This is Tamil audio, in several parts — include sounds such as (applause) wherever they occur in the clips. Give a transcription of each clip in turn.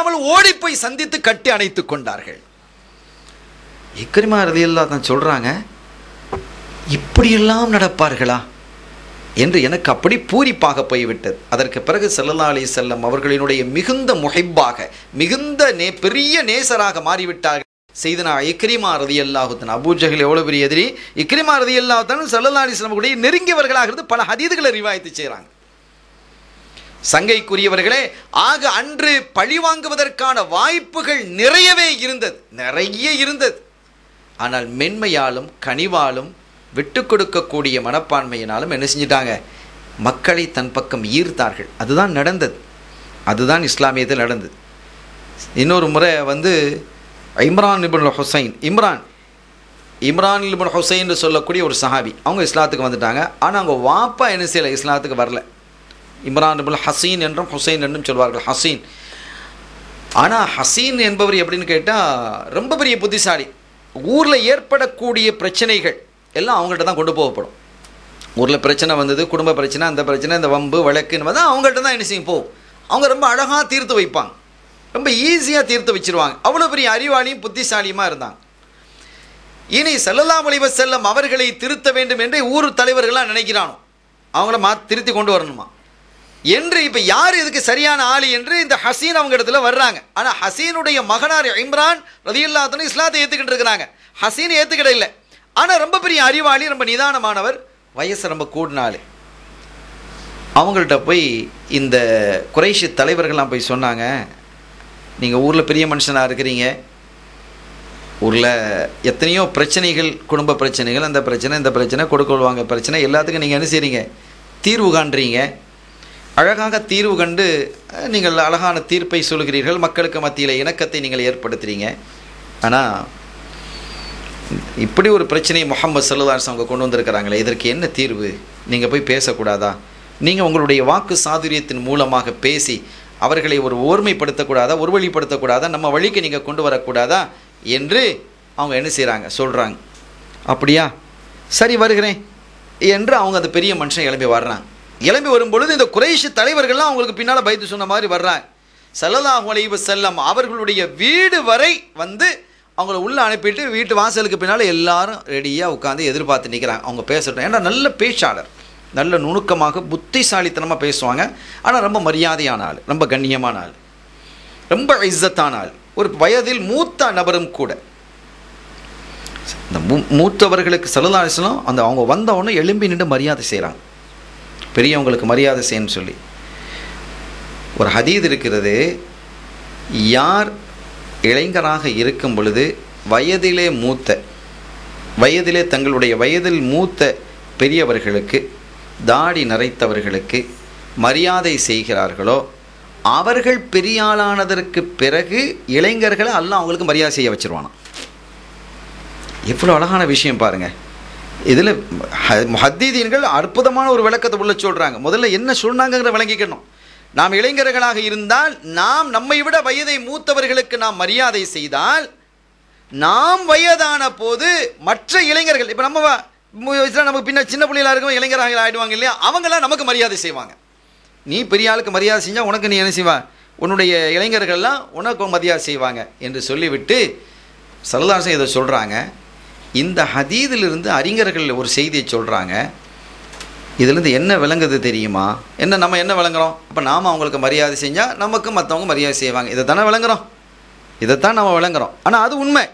அவள் ஓடி போய் சந்தித்து கட்டி அணைத்து கொண்டார்கள் இக்ரிமா ரதியல்லா தான் சொல்கிறாங்க இப்படியெல்லாம் நடப்பார்களா என்று எனக்கு அப்படி பூரிப்பாக போய்விட்டது அதற்கு பிறகு செல்லல்லா அலி செல்லம் அவர்களினுடைய மிகுந்த முகைப்பாக மிகுந்த நே பெரிய நேசராக மாறிவிட்டார்கள் செய்தனா இக்ரிமா ரதி அல்லாஹுத்தன் அபூஜகல் எவ்வளோ பெரிய எதிரி இக்ரிமா ரதி அல்லாஹுத்தன் செல்லல்லா அலி செல்லம் கூட நெருங்கியவர்களாக இருந்து பல ஹதீதுகளை ரிவாயத்து செய்கிறாங்க சங்கைக்குரியவர்களே ஆக அன்று பழி வாங்குவதற்கான வாய்ப்புகள் நிறையவே இருந்தது நிறைய இருந்தது ஆனால் மென்மையாலும் கனிவாலும் விட்டு கொடுக்கக்கூடிய மனப்பான்மையினாலும் என்ன செஞ்சிட்டாங்க மக்களை தன் பக்கம் ஈர்த்தார்கள் அதுதான் நடந்தது அதுதான் இஸ்லாமியத்தில் நடந்தது இன்னொரு முறை வந்து இம்ரான் இபுன் ஹுசைன் இம்ரான் இம்ரான் இபுன் ஹுசைன் சொல்லக்கூடிய ஒரு சஹாபி அவங்க இஸ்லாத்துக்கு வந்துட்டாங்க ஆனால் அவங்க வாப்பா என்ன செய்யலை இஸ்லாத்துக்கு வரல இம்ரான் அபுல் ஹசீன் என்றும் ஹுசைன் என்றும் சொல்வார்கள் ஹசீன் ஆனால் ஹசீன் என்பவர் எப்படின்னு கேட்டால் ரொம்ப பெரிய புத்திசாலி ஊரில் ஏற்படக்கூடிய பிரச்சனைகள் எல்லாம் அவங்கள்ட்ட தான் கொண்டு போகப்படும் ஊரில் பிரச்சனை வந்தது குடும்ப பிரச்சனை அந்த பிரச்சனை இந்த வம்பு வழக்குன்னு வந்து அவங்கள்ட்ட தான் என்ன செய்யும் போகும் அவங்க ரொம்ப அழகாக தீர்த்து வைப்பாங்க ரொம்ப ஈஸியாக தீர்த்து வச்சுருவாங்க அவ்வளோ பெரிய அறிவாளியும் புத்திசாலியுமாக இருந்தாங்க இனி செல்லலாம் ஒளிவ செல்லம் அவர்களை திருத்த வேண்டும் என்று ஊர் தலைவர்களாக நினைக்கிறானோ அவங்கள மா திருத்தி கொண்டு வரணுமா என்று இப்போ யார் இதுக்கு சரியான ஆளு என்று இந்த ஹசீன் அவங்க இடத்துல வர்றாங்க ஆனால் ஹசீனுடைய மகனார் இம்ரான் ரதியுல்லாத்தனு இஸ்லாத்தை ஏற்றுக்கிட்டு இருக்கிறாங்க ஹசீன் ஏற்றுக்கிட இல்லை ஆனால் ரொம்ப பெரிய அறிவாளி ரொம்ப நிதானமானவர் வயசு ரொம்ப கூடினாள் அவங்கள்ட்ட போய் இந்த குறைஷி தலைவர்கள்லாம் போய் சொன்னாங்க நீங்கள் ஊரில் பெரிய மனுஷனாக இருக்கிறீங்க ஊரில் எத்தனையோ பிரச்சனைகள் குடும்ப பிரச்சனைகள் அந்த பிரச்சனை இந்த பிரச்சனை கொடுக்கொள்வாங்க பிரச்சனை எல்லாத்துக்கும் நீங்கள் என்ன செய்கிறீங்க தீர்வு காண்றீங்க அழகாக தீர்வு கண்டு நீங்கள் அழகான தீர்ப்பை சொல்கிறீர்கள் மக்களுக்கு மத்தியில் இணக்கத்தை நீங்கள் ஏற்படுத்துகிறீங்க ஆனால் இப்படி ஒரு பிரச்சனையை முகமது சல்லுதாஸ் அவங்க கொண்டு வந்திருக்கிறாங்களே இதற்கு என்ன தீர்வு நீங்கள் போய் பேசக்கூடாதா நீங்கள் உங்களுடைய வாக்கு சாதுரியத்தின் மூலமாக பேசி அவர்களை ஒரு ஓர்மைப்படுத்தக்கூடாதா ஒரு வழிப்படுத்தக்கூடாதா நம்ம வழிக்கு நீங்கள் கொண்டு வரக்கூடாதா என்று அவங்க என்ன செய்கிறாங்க சொல்கிறாங்க அப்படியா சரி வருகிறேன் என்று அவங்க அந்த பெரிய மனுஷன் கிளம்பி வர்றாங்க இளம்பி வரும்பொழுது இந்த குறைஷி தலைவர்கள்லாம் அவங்களுக்கு பின்னால் பயந்து சொன்ன மாதிரி வர்றாங்க சல்லல்லாஹு அலைவ செல்லம் அவர்களுடைய வீடு வரை வந்து அவங்கள உள்ளே அனுப்பிட்டு வீட்டு வாசலுக்கு பின்னால் எல்லாரும் ரெடியாக உட்காந்து எதிர்பார்த்து நிற்கிறாங்க அவங்க பேசுகிறோம் ஏன்னா நல்ல பேச்சாளர் நல்ல நுணுக்கமாக புத்திசாலித்தனமாக பேசுவாங்க ஆனால் ரொம்ப மரியாதையான ஆள் ரொம்ப கண்ணியமான ஆள் ரொம்ப இஸ்ஸத்தான ஆள் ஒரு வயதில் மூத்த நபரும் கூட இந்த மூத்தவர்களுக்கு செல்லலாம் அந்த அவங்க வந்தவொன்னே எலும்பி நின்று மரியாதை செய்கிறாங்க பெரியவங்களுக்கு மரியாதை செய்யன்னு சொல்லி ஒரு ஹதீத் இருக்கிறது யார் இளைஞராக இருக்கும் பொழுது வயதிலே மூத்த வயதிலே தங்களுடைய வயதில் மூத்த பெரியவர்களுக்கு தாடி நரைத்தவர்களுக்கு மரியாதை செய்கிறார்களோ அவர்கள் பெரியாளானதற்கு பிறகு இளைஞர்களை எல்லாம் அவங்களுக்கு மரியாதை செய்ய வச்சுருவானா எவ்வளோ அழகான விஷயம் பாருங்கள் இதில் ஹத்தீதீன்கள் அற்புதமான ஒரு விளக்கத்தை உள்ள சொல்கிறாங்க முதல்ல என்ன சொன்னாங்கிற விளங்கிக்கணும் நாம் இளைஞர்களாக இருந்தால் நாம் நம்மை விட வயதை மூத்தவர்களுக்கு நாம் மரியாதை செய்தால் நாம் வயதான போது மற்ற இளைஞர்கள் இப்போ நம்ம நமக்கு பின்ன சின்ன பிள்ளைகளாக இருக்கும் இளைஞராக ஆகிடுவாங்க இல்லையா அவங்களாம் நமக்கு மரியாதை செய்வாங்க நீ பெரிய ஆளுக்கு மரியாதை செஞ்சால் உனக்கு நீ என்ன செய்வா உன்னுடைய இளைஞர்கள்லாம் உனக்கு மரியாதை செய்வாங்க என்று சொல்லிவிட்டு சரதாசன் இதை சொல்கிறாங்க இந்த ஹதீதிலிருந்து அறிஞர்கள் ஒரு செய்தியை சொல்கிறாங்க இதுலேருந்து என்ன விளங்குது தெரியுமா என்ன நம்ம என்ன விளங்குறோம் அப்போ நாம் அவங்களுக்கு மரியாதை செஞ்சால் நமக்கு மற்றவங்க மரியாதை செய்வாங்க இதை தானே விளங்குறோம் இதைத்தான் நம்ம விளங்குறோம் ஆனால் அது உண்மை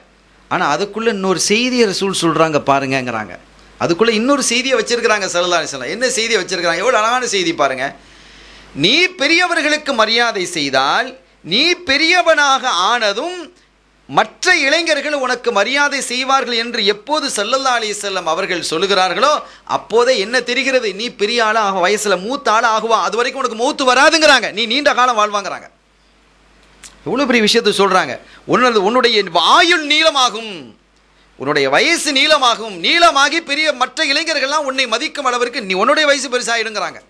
ஆனால் அதுக்குள்ளே இன்னொரு செய்தியை ரசூல் சொல்கிறாங்க பாருங்கங்கிறாங்க அதுக்குள்ளே இன்னொரு செய்தியை வச்சுருக்கிறாங்க சரதாரி செல்லாம் என்ன செய்தியை வச்சுருக்கிறாங்க எவ்வளோ அழகான செய்தி பாருங்கள் நீ பெரியவர்களுக்கு மரியாதை செய்தால் நீ பெரியவனாக ஆனதும் மற்ற இளைஞர்கள் உனக்கு மரியாதை செய்வார்கள் என்று எப்போது சல்லல்லா அலி செல்லம் அவர்கள் சொல்லுகிறார்களோ அப்போதே என்ன தெரிகிறது நீ பெரிய ஆளாக வயசில் மூத்த ஆளாக ஆகுவா அது வரைக்கும் உனக்கு மூத்து வராதுங்கிறாங்க நீ நீண்ட காலம் வாழ்வாங்கிறாங்க இவ்வளோ பெரிய விஷயத்தை சொல்கிறாங்க உன்னது உன்னுடைய வாயுள் நீளமாகும் உன்னுடைய வயசு நீளமாகும் நீளமாகி பெரிய மற்ற இளைஞர்கள்லாம் உன்னை மதிக்கும் அளவிற்கு நீ உன்னுடைய வயசு பெருசாகிடுங்கிறாங்க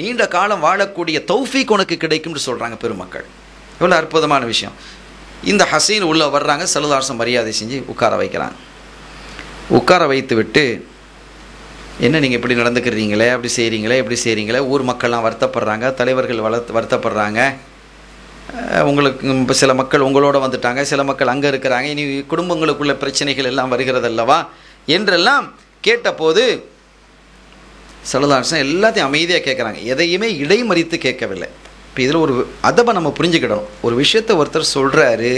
நீண்ட காலம் வாழக்கூடிய தௌஃபிக் உனக்கு கிடைக்கும்னு சொல்கிறாங்க பெருமக்கள் எவ்வளோ அற்புதமான விஷயம் இந்த ஹசீன் உள்ளே வர்றாங்க செலுதாசம் மரியாதை செஞ்சு உட்கார வைக்கிறாங்க உட்கார வைத்து விட்டு என்ன நீங்கள் இப்படி நடந்துக்கிறீங்களே அப்படி செய்கிறீங்களே இப்படி செய்கிறீங்களே ஊர் மக்கள்லாம் வருத்தப்படுறாங்க தலைவர்கள் வளர்த்து வருத்தப்படுறாங்க உங்களுக்கு இப்போ சில மக்கள் உங்களோட வந்துட்டாங்க சில மக்கள் அங்கே இருக்கிறாங்க இனி குடும்பங்களுக்குள்ள பிரச்சனைகள் எல்லாம் வருகிறது அல்லவா என்றெல்லாம் கேட்டபோது சலதாசன் எல்லாத்தையும் அமைதியாக கேட்குறாங்க எதையுமே இடைமறித்து கேட்கவில்லை இப்போ இதில் ஒரு அதபை நம்ம புரிஞ்சுக்கிடணும் ஒரு விஷயத்தை ஒருத்தர் சொல்கிறாரு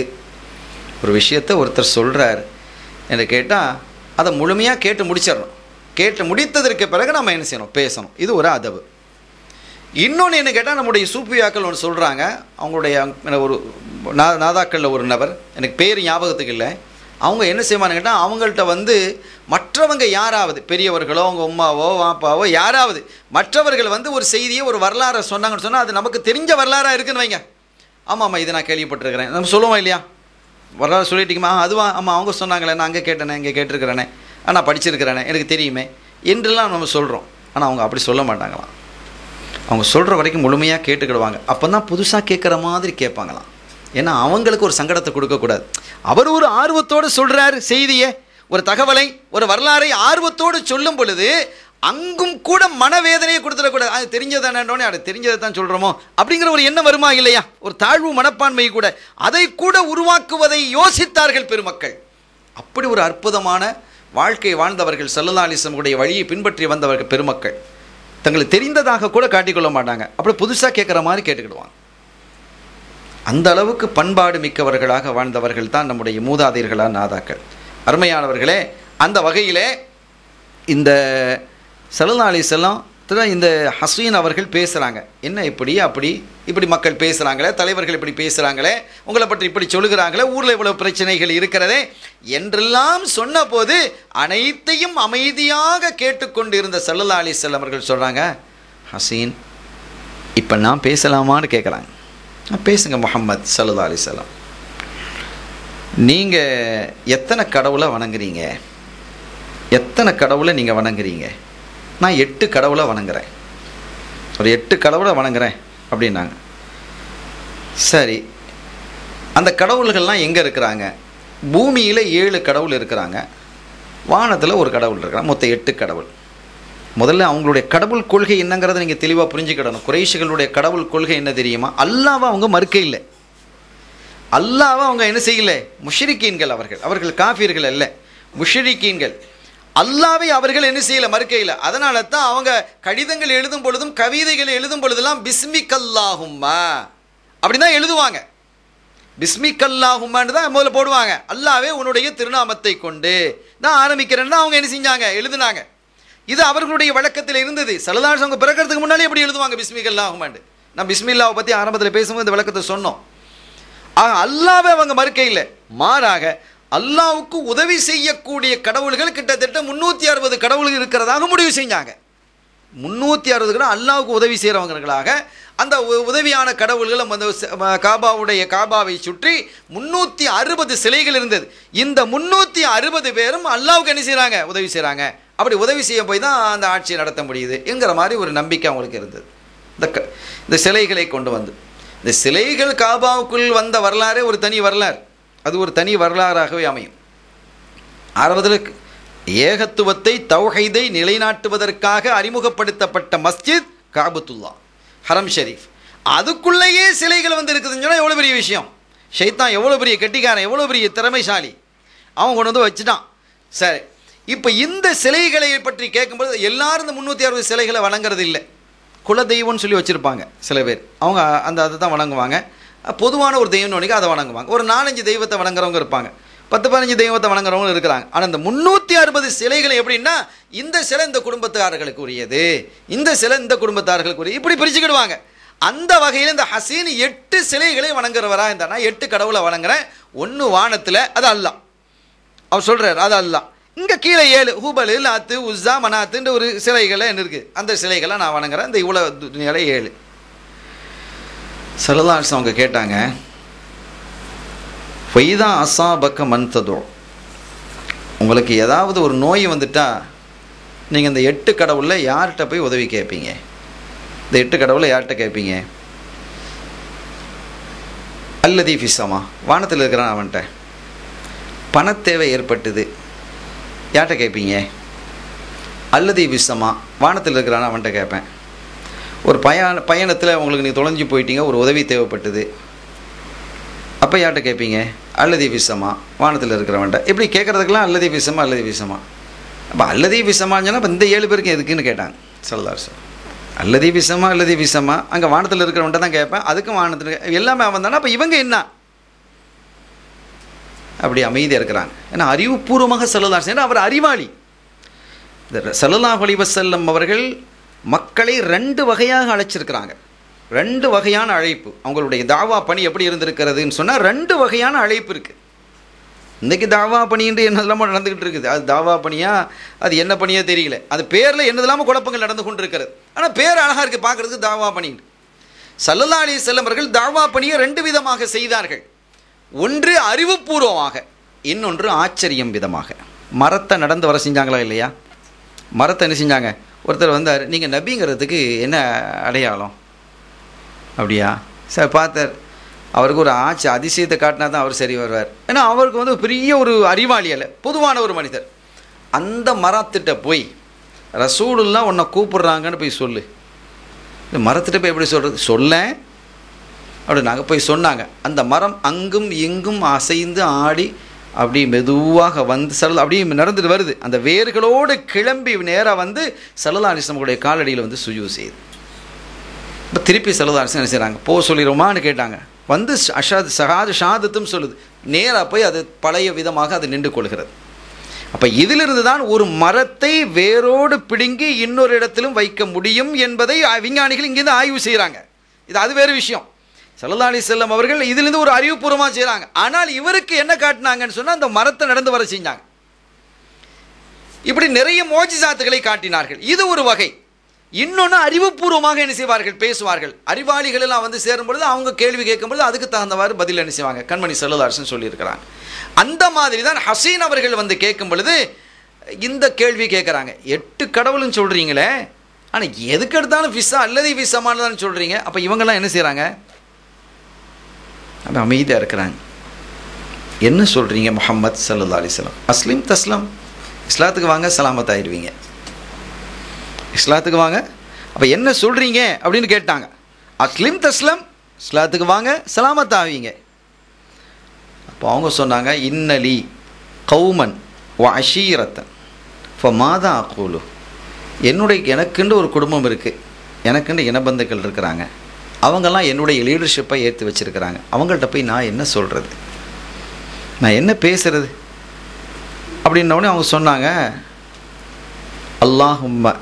ஒரு விஷயத்தை ஒருத்தர் சொல்கிறார் என்று கேட்டால் அதை முழுமையாக கேட்டு முடிச்சிடணும் கேட்டு முடித்ததற்கு பிறகு நம்ம என்ன செய்யணும் பேசணும் இது ஒரு அதவு இன்னொன்று என்ன கேட்டால் நம்முடைய சூப்பியாக்கள் ஒன்று சொல்கிறாங்க அவங்களுடைய ஒரு நாதாக்களில் ஒரு நபர் எனக்கு பேர் ஞாபகத்துக்கு இல்லை அவங்க என்ன செய்வான்னு கேட்டால் அவங்கள்ட்ட வந்து மற்றவங்க யாராவது பெரியவர்களோ அவங்க உமாவோ வாப்பாவோ யாராவது மற்றவர்கள் வந்து ஒரு செய்தியை ஒரு வரலாறை சொன்னாங்கன்னு சொன்னால் அது நமக்கு தெரிஞ்ச வரலாறாக இருக்குன்னு வைங்க ஆமாம் ஆமாம் இதை நான் கேள்விப்பட்டிருக்கிறேன் நம்ம சொல்லுவோம் இல்லையா வரலாறு சொல்லிட்டீங்கம்மா அதுவா ஆமாம் அவங்க சொன்னாங்களே நான் அங்கே கேட்டேனே இங்கே கேட்டிருக்கிறேனே ஆனால் படிச்சிருக்கிறேனே எனக்கு தெரியுமே என்றுலாம் நம்ம சொல்கிறோம் ஆனால் அவங்க அப்படி சொல்ல மாட்டாங்களாம் அவங்க சொல்கிற வரைக்கும் முழுமையாக கேட்டுக்கிடுவாங்க அப்போ தான் புதுசாக கேட்குற மாதிரி கேட்பாங்களாம் ஏன்னா அவங்களுக்கு ஒரு சங்கடத்தை கொடுக்கக்கூடாது அவர் ஒரு ஆர்வத்தோடு சொல்கிறார் செய்தியை ஒரு தகவலை ஒரு வரலாறை ஆர்வத்தோடு சொல்லும் பொழுது அங்கும் கூட மனவேதனையை கொடுத்துடக்கூடாது அது தெரிஞ்சதானோடனே அதை தெரிஞ்சதை தான் சொல்கிறோமோ அப்படிங்கிற ஒரு எண்ணம் வருமா இல்லையா ஒரு தாழ்வு மனப்பான்மை கூட அதை கூட உருவாக்குவதை யோசித்தார்கள் பெருமக்கள் அப்படி ஒரு அற்புதமான வாழ்க்கை வாழ்ந்தவர்கள் செல்லலாலிசமுடைய வழியை பின்பற்றி வந்தவர்கள் பெருமக்கள் தங்களுக்கு தெரிந்ததாக கூட காட்டிக்கொள்ள மாட்டாங்க அப்படி புதுசாக கேட்குற மாதிரி கேட்டுக்கிடுவாங்க அந்த அளவுக்கு பண்பாடு மிக்கவர்களாக வாழ்ந்தவர்கள் தான் நம்முடைய மூதாதையர்களான நாதாக்கள் அருமையானவர்களே அந்த வகையிலே இந்த சலுநாளி செல்லம் இந்த ஹசீன் அவர்கள் பேசுகிறாங்க என்ன இப்படி அப்படி இப்படி மக்கள் பேசுகிறாங்களே தலைவர்கள் இப்படி பேசுகிறாங்களே உங்களை பற்றி இப்படி சொல்லுகிறாங்களே ஊரில் இவ்வளோ பிரச்சனைகள் இருக்கிறதே என்றெல்லாம் சொன்னபோது அனைத்தையும் அமைதியாக கேட்டுக்கொண்டு இருந்த சல்லல்லா அலி அவர்கள் சொல்கிறாங்க ஹசீன் இப்போ நான் பேசலாமான்னு கேட்குறாங்க பேசுங்க முகம்மது சல்லா அலிசல்லாம் நீங்கள் எத்தனை கடவுளை வணங்குறீங்க எத்தனை கடவுளை நீங்கள் வணங்குறீங்க நான் எட்டு கடவுளை வணங்குறேன் ஒரு எட்டு கடவுளை வணங்குறேன் அப்படின்னாங்க சரி அந்த கடவுள்கள்லாம் எங்கே இருக்கிறாங்க பூமியில் ஏழு கடவுள் இருக்கிறாங்க வானத்தில் ஒரு கடவுள் இருக்கிறாங்க மொத்தம் எட்டு கடவுள் முதல்ல அவங்களுடைய கடவுள் கொள்கை என்னங்கிறத நீங்கள் தெளிவாக புரிஞ்சுக்கிடணும் குறைஷிகளுடைய கடவுள் கொள்கை என்ன தெரியுமா அல்லாவை அவங்க மறுக்க இல்லை அல்லாவை அவங்க என்ன செய்யல முஷரிக்கீன்கள் அவர்கள் அவர்கள் காஃபியர்கள் அல்ல முஷரிக்கீன்கள் அல்லாவை அவர்கள் என்ன செய்யலை மறுக்கையில் அதனால தான் அவங்க கடிதங்கள் எழுதும் பொழுதும் கவிதைகள் எழுதும் பொழுதெல்லாம் பிஸ்மிகல்லாகும்மா அப்படி தான் எழுதுவாங்க பிஸ்மிகல்லாகுமான்னு தான் முதல்ல போடுவாங்க அல்லாவே உன்னுடைய திருநாமத்தை கொண்டு நான் ஆரம்பிக்கிறேன்னு அவங்க என்ன செஞ்சாங்க எழுதுனாங்க இது அவர்களுடைய வழக்கத்தில் இருந்தது சலதாஷ் அவங்க பிறக்கிறதுக்கு முன்னாலே எப்படி எழுதுவாங்க பிஸ்மிகல்லா ஆகுமாண்டு நான் பிஸ்மில்லாவை பற்றி ஆரம்பத்தில் பேசும்போது இந்த விளக்கத்தை சொன்னோம் ஆக அல்லாவே அவங்க மறுக்கையில் மாறாக அல்லாவுக்கு உதவி செய்யக்கூடிய கடவுள்கள் கிட்டத்தட்ட முந்நூற்றி அறுபது கடவுள்கள் இருக்கிறதாக முடிவு செஞ்சாங்க முந்நூற்றி அறுபது கடவுள் அல்லாவுக்கு உதவி செய்கிறவங்களாக அந்த உதவியான கடவுள்கள் அந்த காபாவுடைய காபாவை சுற்றி முந்நூற்றி அறுபது சிலைகள் இருந்தது இந்த முந்நூற்றி அறுபது பேரும் அல்லாவுக்கு என்ன செய்கிறாங்க உதவி செய்கிறாங்க அப்படி உதவி செய்ய போய் தான் அந்த ஆட்சியை நடத்த முடியுது என்கிற மாதிரி ஒரு நம்பிக்கை அவங்களுக்கு இருந்தது இந்த க இந்த சிலைகளை கொண்டு வந்து இந்த சிலைகள் காபாவுக்குள் வந்த வரலாறே ஒரு தனி வரலாறு அது ஒரு தனி வரலாறாகவே அமையும் ஆரம்பத்தில் ஏகத்துவத்தை தௌஹைதை நிலைநாட்டுவதற்காக அறிமுகப்படுத்தப்பட்ட மஸ்ஜித் காபத்துல்லா ஹரம் ஷெரீஃப் அதுக்குள்ளேயே சிலைகள் வந்து இருக்குதுன்னு சொன்னால் எவ்வளோ பெரிய விஷயம் ஷைத்தான் எவ்வளோ பெரிய கெட்டிக்காரன் எவ்வளோ பெரிய திறமைசாலி அவன் கொண்டு வந்து வச்சுட்டான் சரி இப்போ இந்த சிலைகளை பற்றி கேட்கும்போது எல்லாரும் இந்த முந்நூற்றி அறுபது சிலைகளை வணங்குறது இல்லை குலதெய்வம்னு சொல்லி வச்சுருப்பாங்க சில பேர் அவங்க அந்த அதை தான் வணங்குவாங்க பொதுவான ஒரு தெய்வம்னு அதை வணங்குவாங்க ஒரு நாலஞ்சு தெய்வத்தை வணங்குறவங்க இருப்பாங்க பத்து பதினஞ்சு தெய்வத்தை வணங்குறவங்க இருக்கிறாங்க ஆனால் இந்த முந்நூற்றி அறுபது சிலைகளை எப்படின்னா இந்த சிலை இந்த குடும்பத்தார்களுக்கு உரியது இந்த சிலை இந்த குடும்பத்தாரர்களுக்கு உரியது இப்படி பிரிச்சுக்கிடுவாங்க அந்த வகையில் இந்த ஹசீன் எட்டு சிலைகளை வணங்குறவராக இருந்தானா எட்டு கடவுளை வணங்குறேன் ஒன்று வானத்தில் அது அல்லாம் அவர் சொல்கிறார் அது அல்லாம் இங்கே கீழே ஏழு ஹூபலு லாத்து உஸ்ஸா மனாத்துன்ற ஒரு சிலைகளை என்ன இருக்குது அந்த சிலைகளை நான் வணங்குறேன் இந்த இவ்வளோ துணிகளை ஏழு சரதாஸ் அவங்க கேட்டாங்க பொய்தா பக்க மன்ததோ உங்களுக்கு ஏதாவது ஒரு நோய் வந்துட்டா நீங்கள் இந்த எட்டு கடவுளில் யார்கிட்ட போய் உதவி கேட்பீங்க இந்த எட்டு கடவுளை யார்கிட்ட கேட்பீங்க அல்லதி ஃபிசமா வானத்தில் இருக்கிறான் அவன்கிட்ட பணத்தேவை ஏற்பட்டுது யார்கிட்ட கேட்பீங்க அல்லது விஷமா வானத்தில் இருக்கிறானா அவன்கிட்ட கேட்பேன் ஒரு பயண பயணத்தில் உங்களுக்கு நீ தொலைஞ்சு போயிட்டீங்க ஒரு உதவி தேவைப்பட்டது அப்போ யார்கிட்ட கேட்பீங்க அல்லது விஷமா வானத்தில் இருக்கிறவன்ட்ட இப்படி கேட்குறதுக்கெல்லாம் அல்லது விஷமா அல்லது விஷமா அப்போ அல்லது விஷமானா இப்போ இந்த ஏழு பேருக்கு எதுக்குன்னு கேட்டாங்க சொல்லலார் சார் அல்லது விஷமா அல்லது விஷமா அங்கே வானத்தில் இருக்கிறவன்ட்ட தான் கேட்பேன் அதுக்கும் வானத்தில் எல்லாமே அவன் தானே அப்போ இவங்க என்ன அப்படி அமைதியாக இருக்கிறாங்க ஏன்னா அறிவுபூர்வமாக செல்லலாம் செய்ய அவர் அறிவாளி சல்லல்லாஹ் செல்லம் அவர்கள் மக்களை ரெண்டு வகையாக அழைச்சிருக்கிறாங்க ரெண்டு வகையான அழைப்பு அவங்களுடைய தாவா பணி எப்படி இருந்திருக்கிறதுன்னு சொன்னால் ரெண்டு வகையான அழைப்பு இருக்குது இன்றைக்கி தாவா என்ன இல்லாமல் நடந்துக்கிட்டு இருக்குது அது தாவா பணியாக அது என்ன பணியாக தெரியல அது பேரில் இல்லாமல் குழப்பங்கள் நடந்து கொண்டு இருக்கிறது ஆனால் பேர் அழகாக இருக்குது பார்க்குறதுக்கு தாவா பணின்னு சல்லல்லா அலி செல்லவர்கள் தாவா பணியை ரெண்டு விதமாக செய்தார்கள் ஒன்று அறிவுபூர்வமாக இன்னொன்று ஆச்சரியம் விதமாக மரத்தை நடந்து வர செஞ்சாங்களா இல்லையா மரத்தை என்ன செஞ்சாங்க ஒருத்தர் வந்தார் நீங்கள் நபிங்கிறதுக்கு என்ன அடையாளம் அப்படியா சார் பார்த்தார் அவருக்கு ஒரு ஆச்சு அதிசயத்தை காட்டினா தான் அவர் சரி வருவார் ஏன்னா அவருக்கு வந்து பெரிய ஒரு அறிவாளி அல்ல பொதுவான ஒரு மனிதர் அந்த மரத்திட்ட போய் ரசூலுல்லாம் உன்னை கூப்பிடுறாங்கன்னு போய் சொல்லு மரத்திட்ட போய் எப்படி சொல்கிறது சொல்ல அப்படின்னாங்க போய் சொன்னாங்க அந்த மரம் அங்கும் இங்கும் அசைந்து ஆடி அப்படி மெதுவாக வந்து சரல் அப்படியே நடந்துட்டு வருது அந்த வேர்களோடு கிளம்பி நேராக வந்து சரலாரிசமங்களுடைய காலடியில் வந்து சுஜூ செய்யுது இப்போ திருப்பி சரலாரிசம் என்ன செய்கிறாங்க போ சொல்லிடுமான்னு கேட்டாங்க வந்து அஷாத் சகாது ஷாதத்தும் சொல்லுது நேராக போய் அது பழைய விதமாக அது நின்று கொள்கிறது அப்போ இதிலிருந்து தான் ஒரு மரத்தை வேரோடு பிடுங்கி இன்னொரு இடத்திலும் வைக்க முடியும் என்பதை விஞ்ஞானிகள் இங்கேருந்து ஆய்வு செய்கிறாங்க இது அது வேறு விஷயம் சலதானி செல்லம் அவர்கள் இதுலேருந்து ஒரு அறிவுபூர்வமாக செய்கிறாங்க ஆனால் இவருக்கு என்ன காட்டினாங்கன்னு சொன்னால் அந்த மரத்தை நடந்து வர செஞ்சாங்க இப்படி நிறைய மோஜிசாத்துகளை காட்டினார்கள் இது ஒரு வகை இன்னொன்று அறிவுபூர்வமாக என்ன செய்வார்கள் பேசுவார்கள் அறிவாளிகள் எல்லாம் வந்து சேரும் பொழுது அவங்க கேள்வி கேட்கும் பொழுது அதுக்கு தகுந்தவாறு பதில் என்ன செய்வாங்க கண்மணி செல்லதாரசன் சொல்லியிருக்கிறாங்க அந்த மாதிரி தான் ஹசீன் அவர்கள் வந்து கேட்கும் பொழுது இந்த கேள்வி கேட்குறாங்க எட்டு கடவுளும் சொல்கிறீங்களே ஆனால் எதுக்கு எடுத்தாலும் விசா அல்லது விசமானதான்னு சொல்கிறீங்க அப்போ இவங்கெல்லாம் என்ன செய்கிறாங்க அப்படி அமைதியாக இருக்கிறாங்க என்ன சொல்கிறீங்க முகமது சல்லா அலிஸ்லாம் அஸ்லீம் தஸ்லாம் இஸ்லாத்துக்கு வாங்க சலாமத் ஆயிடுவீங்க இஸ்லாத்துக்கு வாங்க அப்போ என்ன சொல்கிறீங்க அப்படின்னு கேட்டாங்க அஸ்லீம் தஸ்லம் இஸ்லாத்துக்கு வாங்க சலாமத் ஆவீங்க அப்போ அவங்க சொன்னாங்க இன்னலி கௌமன் ஓ அஷீரத்தன் இப்போ மாதா அக்கூலு என்னுடைய எனக்குன்ற ஒரு குடும்பம் இருக்குது எனக்குன்ற இனபந்துக்கள் இருக்கிறாங்க அவங்கெல்லாம் என்னுடைய லீடர்ஷிப்பை ஏற்றி வச்சுருக்கிறாங்க அவங்கள்ட்ட போய் நான் என்ன சொல்கிறது நான் என்ன பேசுகிறது அப்படின்னோடனே அவங்க சொன்னாங்க அல்லாஹ் உம்மா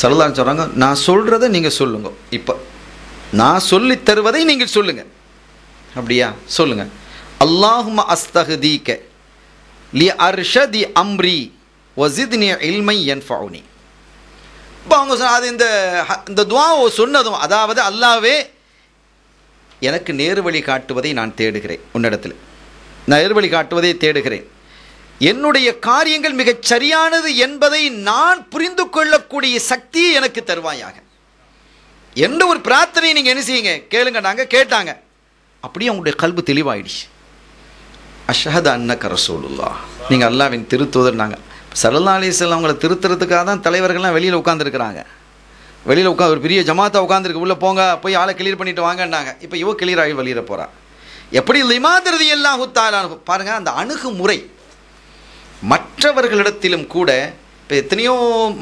சரலான்னு சொல்கிறாங்க நான் சொல்கிறத நீங்கள் சொல்லுங்க இப்போ நான் சொல்லி தருவதை நீங்கள் சொல்லுங்கள் அப்படியா சொல்லுங்கள் அல்லாஹும் அஸ்தகுதீக்க லி அர்ஷதி அம்ரி நிய இல்மை என் ஃபவுனி இப்போ அவங்க அது இந்த இந்த துவா சொன்னதும் அதாவது அல்லாவே எனக்கு நேர் வழி காட்டுவதை நான் தேடுகிறேன் உன்னிடத்தில் நான் வழி காட்டுவதை தேடுகிறேன் என்னுடைய காரியங்கள் மிகச் சரியானது என்பதை நான் புரிந்து கொள்ளக்கூடிய சக்தியை எனக்கு தருவாயாக எந்த ஒரு பிரார்த்தனையை நீங்கள் என்ன செய்யுங்க கேளுங்க நாங்கள் கேட்டாங்க அப்படியே அவங்களுடைய கல்பு தெளிவாயிடுச்சு அஷஹத் அன்னக்க ரசூலுல்லா நீங்கள் அல்லாவின் திருத்துவதர் நாங்கள் சல்லா அலிஸ்லாம் அவங்களை திருத்துறதுக்காக தான் தலைவர்கள்லாம் வெளியில் உட்காந்துருக்குறாங்க வெளியில் உட்காந்து ஒரு பெரிய ஜமாத்தா உட்காந்துருக்கு உள்ளே போங்க போய் ஆளை கிளியர் பண்ணிட்டு வாங்கன்னாங்க இப்போ இவ கிளியர் ஆகி வெளியிட போகிறான் எப்படி லிமாதிரதி எல்லாம் ஹுத்தாலான பாருங்கள் அந்த அணுகுமுறை மற்றவர்களிடத்திலும் கூட இப்போ எத்தனையோ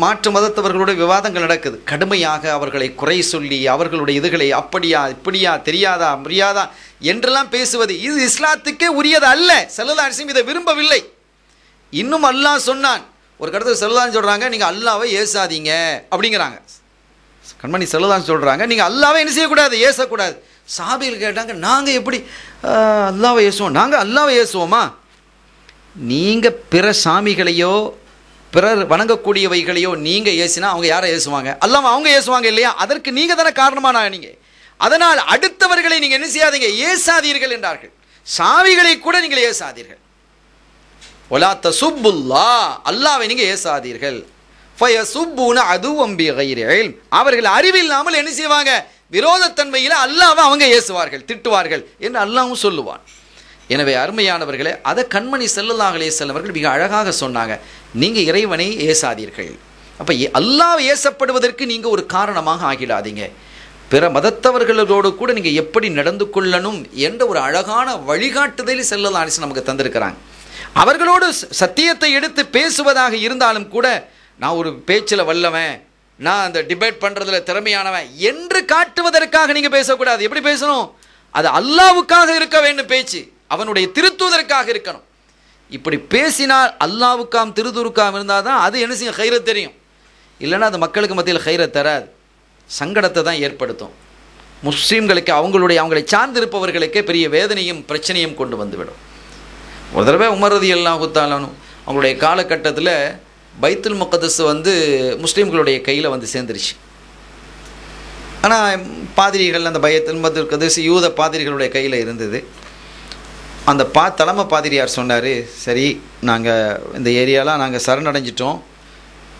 மாற்று மதத்தவர்களோட விவாதங்கள் நடக்குது கடுமையாக அவர்களை குறை சொல்லி அவர்களுடைய இதுகளை அப்படியா இப்படியா தெரியாதா முடியாதா என்றெல்லாம் பேசுவது இது இஸ்லாத்துக்கே உரியது அல்ல செல்லதாரிசியம் இதை விரும்பவில்லை இன்னும் அல்லாஹ் சொன்னான் ஒரு கடத்தில் செல்லதான்னு சொல்கிறாங்க நீங்கள் அல்லாவை ஏசாதீங்க அப்படிங்கிறாங்க கண்மணி செல்லதான்னு சொல்கிறாங்க நீங்கள் அல்லாவை என்ன செய்யக்கூடாது ஏசக்கூடாது சாபியில் கேட்டாங்க நாங்கள் எப்படி அல்லாவை ஏசுவோம் நாங்கள் அல்லாவை ஏசுவோமா நீங்கள் பிற சாமிகளையோ பிறர் வணங்கக்கூடியவைகளையோ நீங்கள் ஏசினா அவங்க யாரை ஏசுவாங்க அல்லாமல் அவங்க ஏசுவாங்க இல்லையா அதற்கு நீங்கள் தானே காரணமானா நீங்கள் அதனால் அடுத்தவர்களை நீங்கள் என்ன செய்யாதீங்க ஏசாதீர்கள் என்றார்கள் சாவிகளை கூட நீங்கள் ஏசாதீர்கள் ஒலா தசுப்புல்லா அல்லாவை நீங்கள் ஏசாதீர்கள் ஃபயசுப்புன அதுவும் பிகைரேல் அவர்கள் அறிவில்லாமல் என்ன செய்வாங்க விரோதத்தன்மையில் அல்லாவை அவங்க ஏசுவார்கள் திட்டுவார்கள் என்று அல்லாவும் சொல்லுவான் எனவே அருமையானவர்களே அதை கண்மணி செல்லலாங்களே செல்லவர்கள் மிக அழகாக சொன்னாங்க நீங்கள் இறைவனை ஏசாதீர்கள் அப்போ அல்லாவை ஏசப்படுவதற்கு நீங்கள் ஒரு காரணமாக ஆகிடாதீங்க பிற மதத்தவர்களோடு கூட நீங்கள் எப்படி நடந்து கொள்ளணும் என்ற ஒரு அழகான வழிகாட்டுதலில் செல்லலாம் நமக்கு தந்திருக்கிறாங்க அவர்களோடு சத்தியத்தை எடுத்து பேசுவதாக இருந்தாலும் கூட நான் ஒரு பேச்சில் வல்லவன் நான் அந்த டிபேட் பண்ணுறதுல திறமையானவன் என்று காட்டுவதற்காக நீங்கள் பேசக்கூடாது எப்படி பேசணும் அது அல்லாவுக்காக இருக்க வேண்டும் பேச்சு அவனுடைய திருத்துவதற்காக இருக்கணும் இப்படி பேசினால் அல்லாவுக்காம் திருதுருக்காம் இருந்தால் தான் அது என்ன செய்யும் ஹைரை தெரியும் இல்லைன்னா அது மக்களுக்கு மத்தியில் ஹைரை தராது சங்கடத்தை தான் ஏற்படுத்தும் முஸ்லீம்களுக்கு அவங்களுடைய அவங்களை சார்ந்திருப்பவர்களுக்கே பெரிய வேதனையும் பிரச்சனையும் கொண்டு வந்துவிடும் ஒரு தடவை உமரதி எல்லாம் குத்தாலும் அவங்களுடைய காலகட்டத்தில் பைத்துல் முக்கதஸ் வந்து முஸ்லீம்களுடைய கையில் வந்து சேர்ந்துருச்சு ஆனால் பாதிரிகள் அந்த பயத்தில் மதுல் கதஸ் யூத பாதிரிகளுடைய கையில் இருந்தது அந்த பா தலைமை பாதிரியார் சொன்னார் சரி நாங்கள் இந்த ஏரியாலாம் நாங்கள் சரணடைஞ்சிட்டோம்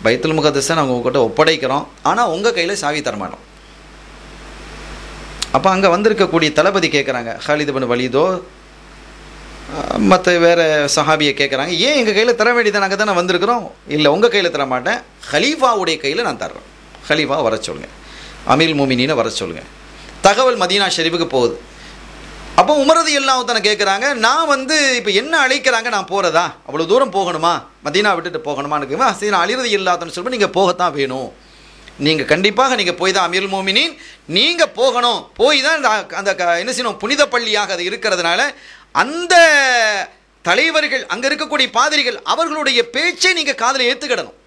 பைத்துல் முகதஸை நாங்கள் உங்ககிட்ட ஒப்படைக்கிறோம் ஆனால் உங்கள் கையில் சாவி தரமாட்டோம் அப்போ அங்கே வந்திருக்கக்கூடிய தளபதி கேட்குறாங்க ஹாலிது பன் வலிதோ மற்ற வேறு சஹாபியை கேட்குறாங்க ஏன் எங்கள் கையில் தர வேண்டியது நாங்கள் தானே வந்திருக்கிறோம் இல்லை உங்கள் கையில் தர மாட்டேன் ஹலீஃபாவுடைய கையில் நான் தர்றேன் ஹலீஃபா வர சொல்லுங்கள் அமீல் மூமினின்னு வர சொல்லுங்கள் தகவல் மதீனா ஷெரீஃபுக்கு போகுது அப்போ உமரது எல்லாம் தானே கேட்குறாங்க நான் வந்து இப்போ என்ன அழைக்கிறாங்க நான் போகிறதா அவ்வளோ தூரம் போகணுமா மதீனா விட்டுட்டு போகணுமான்னு சீனா அழிவது இல்லாதன்னு சொல்லும்போது நீங்கள் போகத்தான் வேணும் நீங்கள் கண்டிப்பாக நீங்கள் போய் தான் அமீர் மோமினின் நீங்கள் போகணும் போய் தான் அந்த என்ன செய்யணும் புனித பள்ளியாக அது இருக்கிறதுனால அந்த தலைவர்கள் அங்கே இருக்கக்கூடிய பாதிரிகள் அவர்களுடைய பேச்சை நீங்கள் காதில் ஏற்றுக்கிடணும்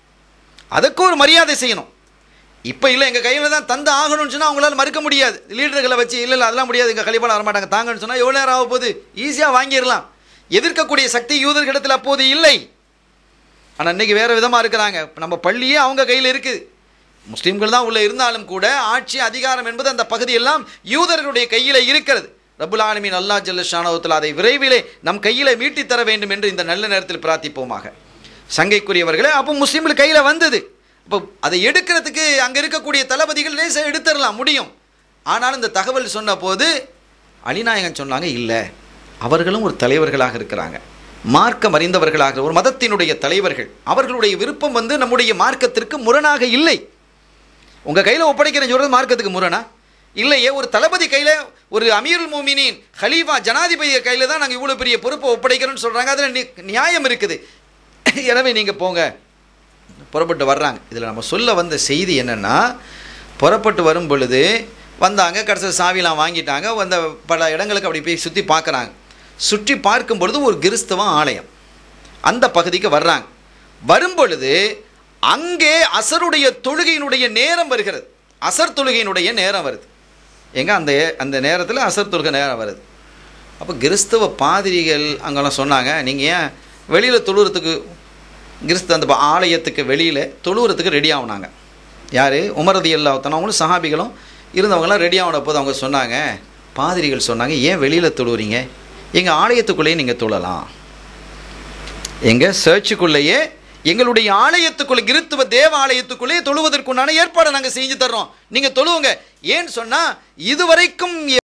அதுக்கு ஒரு மரியாதை செய்யணும் இப்போ இல்லை எங்கள் கையில் தான் தந்து ஆகணும்னு சொன்னால் அவங்களால மறுக்க முடியாது லீடர்களை வச்சு இல்லை இல்லை அதெல்லாம் முடியாது எங்கள் கழிப்பாளர் வரமாட்டாங்க தாங்கன்னு சொன்னால் எவ்வளோ நேரம் ஆகும்போது ஈஸியாக வாங்கிடலாம் எதிர்க்கக்கூடிய சக்தி யூதர்களிடத்தில் அப்போது இல்லை ஆனால் இன்றைக்கி வேறு விதமாக இருக்கிறாங்க நம்ம பள்ளியே அவங்க கையில் இருக்குது முஸ்லீம்கள் தான் உள்ளே இருந்தாலும் கூட ஆட்சி அதிகாரம் என்பது அந்த பகுதியெல்லாம் யூதர்களுடைய கையில் இருக்கிறது ரபுலானமின் அல்லா ஷானவத்தில் அதை விரைவிலே நம் கையில் மீட்டி தர வேண்டும் என்று இந்த நல்ல நேரத்தில் பிரார்த்திப்போமாக சங்கைக்குரியவர்களே அப்போ முஸ்லீம்கள் கையில் வந்தது இப்போ அதை எடுக்கிறதுக்கு அங்கே இருக்கக்கூடிய தளபதிகள் லேசாக எடுத்துடலாம் முடியும் ஆனாலும் இந்த தகவல் சொன்ன போது அலிநாயகன் சொன்னாங்க இல்லை அவர்களும் ஒரு தலைவர்களாக இருக்கிறாங்க மார்க்கம் அறிந்தவர்களாக ஒரு மதத்தினுடைய தலைவர்கள் அவர்களுடைய விருப்பம் வந்து நம்முடைய மார்க்கத்திற்கு முரணாக இல்லை உங்கள் கையில் ஒப்படைக்கிறேன் சொல்கிறது மார்க்கத்துக்கு முரணா இல்லையே ஒரு தளபதி கையில் ஒரு அமீருல் மோமினின் ஹலீஃபா ஜனாதிபதி கையில் தான் நாங்கள் இவ்வளோ பெரிய பொறுப்பை ஒப்படைக்கிறோம்னு சொல்கிறாங்க அதில் நியாயம் இருக்குது (laughs) எனவே நீங்கள் போங்க புறப்பட்டு வர்றாங்க இதில் நம்ம சொல்ல வந்த செய்தி என்னென்னா புறப்பட்டு வரும் பொழுது வந்தாங்க கடைசியில் சாவிலாம் வாங்கிட்டாங்க வந்த பல இடங்களுக்கு அப்படி போய் சுற்றி பார்க்குறாங்க சுற்றி பார்க்கும் பொழுது ஒரு கிறிஸ்தவம் ஆலயம் அந்த பகுதிக்கு வர்றாங்க வரும் பொழுது அங்கே அசருடைய தொழுகையினுடைய நேரம் வருகிறது அசர் தொழுகையினுடைய நேரம் வருது எங்கே அந்த அந்த நேரத்தில் அசர் தொழுக நேரம் வருது அப்போ கிறிஸ்தவ பாதிரிகள் அங்கெல்லாம் சொன்னாங்க நீங்கள் ஏன் வெளியில் தொழுகிறதுக்கு கிறிஸ்து அந்த ஆலயத்துக்கு வெளியில் தொழுகிறதுக்கு ரெடி ஆகினாங்க யார் உமரதி எல்லாத்தனவங்களும் சஹாபிகளும் இருந்தவங்களாம் ரெடி ஆகின போது அவங்க சொன்னாங்க பாதிரிகள் சொன்னாங்க ஏன் வெளியில் தொழுவுறீங்க எங்கள் ஆலயத்துக்குள்ளேயே நீங்கள் தொழலாம் எங்கள் சர்ச்சுக்குள்ளேயே எங்களுடைய ஆலயத்துக்குள்ள கிருத்துவ ஆலயத்துக்குள்ளே தொழுவதற்குண்டான ஏற்பாடை நாங்கள் செஞ்சு தர்றோம் நீங்கள் தொழுவுங்க ஏன்னு சொன்னால் இதுவரைக்கும்